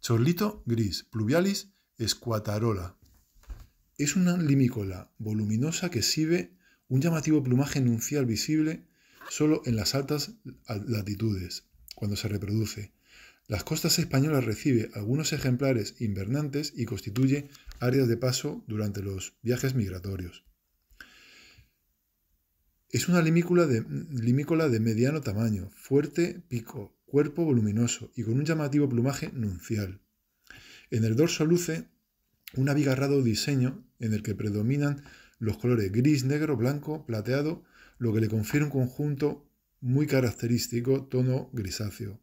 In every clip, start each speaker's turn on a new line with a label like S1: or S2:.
S1: Chorlito gris, pluvialis, escuatarola. Es una limícola voluminosa que exhibe un llamativo plumaje nuncial visible solo en las altas latitudes, cuando se reproduce. Las costas españolas recibe algunos ejemplares invernantes y constituye áreas de paso durante los viajes migratorios. Es una limícola de, limícola de mediano tamaño, fuerte pico, cuerpo voluminoso y con un llamativo plumaje nuncial. En el dorso luce un abigarrado diseño en el que predominan los colores gris, negro, blanco, plateado, lo que le confiere un conjunto muy característico tono grisáceo.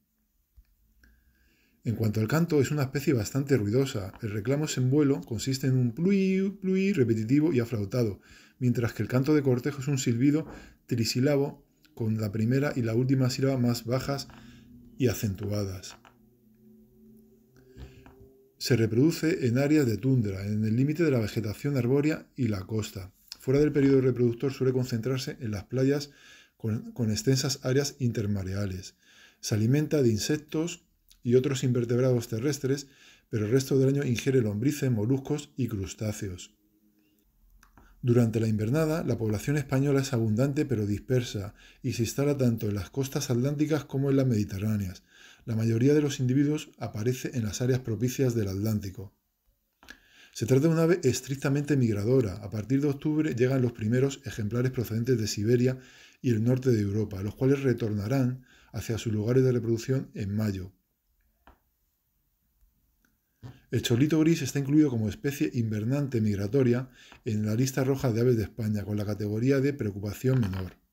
S1: En cuanto al canto, es una especie bastante ruidosa. El reclamo en vuelo consiste en un plui, plui repetitivo y aflautado, mientras que el canto de cortejo es un silbido trisilabo con la primera y la última sílaba más bajas y acentuadas. Se reproduce en áreas de tundra, en el límite de la vegetación arbórea y la costa. Fuera del periodo reproductor suele concentrarse en las playas con, con extensas áreas intermareales. Se alimenta de insectos y otros invertebrados terrestres, pero el resto del año ingiere lombrices, moluscos y crustáceos. Durante la invernada, la población española es abundante pero dispersa y se instala tanto en las costas atlánticas como en las mediterráneas. La mayoría de los individuos aparece en las áreas propicias del Atlántico. Se trata de una ave estrictamente migradora. A partir de octubre llegan los primeros ejemplares procedentes de Siberia y el norte de Europa, los cuales retornarán hacia sus lugares de reproducción en mayo. El cholito gris está incluido como especie invernante migratoria en la lista roja de aves de España, con la categoría de preocupación menor.